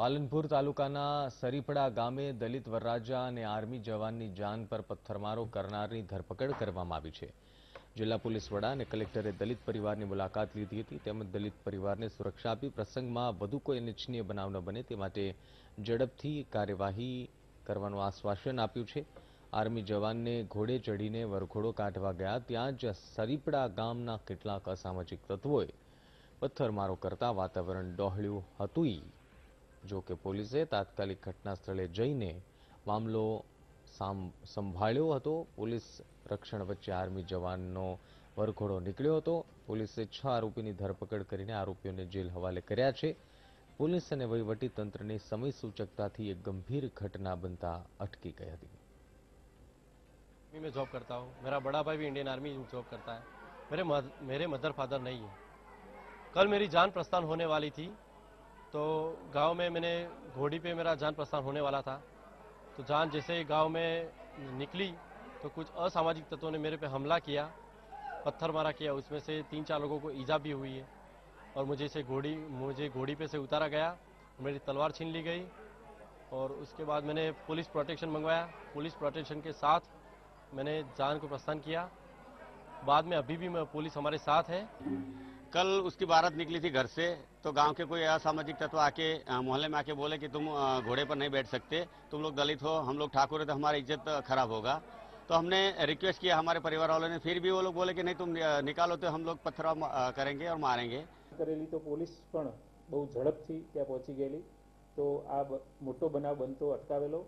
પાલનપુર તાલુકાના સરીપડા ગામે દલિત વરરાજા અને આર્મી જવાનની જાન પર પથ્થરમારો કરનારની ધરપકડ કરવામાં આવી છે જિલ્લા પોલીસ વડા અને કલેક્ટરે દલિત પરિવારની મુલાકાત લીધી હતી તેમજ દલિત પરિવારને સુરક્ષા આપી પ્રસંગમાં વધુ કોઈ અનિચ્છનીય બનાવ ન બને તે માટે ઝડપથી કાર્યવાહી કરવાનું આશ્વાસન આપ્યું છે આર્મી જવાનને ઘોડે ચઢીને વરઘોડો કાઢવા ગયા ત્યાં જ સરીપડા ગામના કેટલાક અસામાજિક તત્વોએ પથ્થરમારો કરતા વાતાવરણ ડહોળ્યું હતું જો કે પોલીસે તાત્કાલિક ઘટના સ્થળે જઈને મામલો સંભાળ્યો હતો પોલીસ રક્ષણ વચ્ચે આર્મી જવાનનો વરઘોડો નીકળ્યો હતો પોલીસે છ આરોપીની ધરપકડ કરીને આરોપીઓને જેલ હવાલે કર્યા છે પોલીસ અને વહીવટી તંત્રની સમય સૂચકતાથી એક ગંભીર ઘટના બનતા અટકી ગઈ હતી आर्मी में जॉब करता हूँ मेरा बड़ा भाई ઇન્ડિયન આર્મી आर्मी में जॉब મેરે है मेरे નહીં मेरे मदर फादर नहीं है कल मेरी जान तो गांव में मैंने घोड़ी पे मेरा जान प्रस्थान होने वाला था तो जान जैसे ही गाँव में निकली तो कुछ असामाजिक तत्वों ने मेरे पे हमला किया पत्थर मारा किया उसमें से तीन चार लोगों को ईजा भी हुई है और मुझे इसे घोड़ी मुझे घोड़ी पे से उतारा गया मेरी तलवार छीन ली गई और उसके बाद मैंने पुलिस प्रोटेक्शन मंगवाया पुलिस प्रोटेक्शन के साथ मैंने जान को प्रस्थान किया बाद में अभी भी मैं पुलिस हमारे साथ है कल उसकी बारात निकली थी घर से तो गांव के कोई असामाजिक तत्व आके मोहल्ले में आके बोले कि तुम घोड़े पर नहीं बैठ सकते तुम लोग दलित हो हम लोग ठाकुर है तो हमारी इज्जत खराब होगा तो हमने रिक्वेस्ट किया हमारे परिवार वालों ने फिर भी वो लोग बोले कि नहीं तुम निकालो तो हम लोग पत्थर करेंगे और मारेंगे करेली तो पुलिस बहुत झड़प थी त्या पहुंची गए तो આ मोटो बनाव बनते अटकवेलो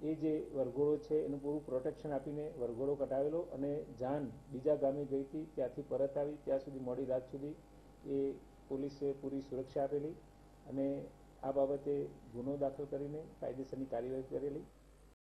એ જે વરઘોડો છે એનું પૂરું પ્રોટેક્શન આપીને વરઘોડો કટાવેલો અને જાન બીજા ગામે ગઈ હતી ત્યાંથી પરત આવી ત્યાં સુધી મોડી રાત સુધી એ પોલીસે પૂરી સુરક્ષા આપેલી અને આ બાબતે ગુનો દાખલ કરીને કાયદેસરની કાર્યવાહી કરેલી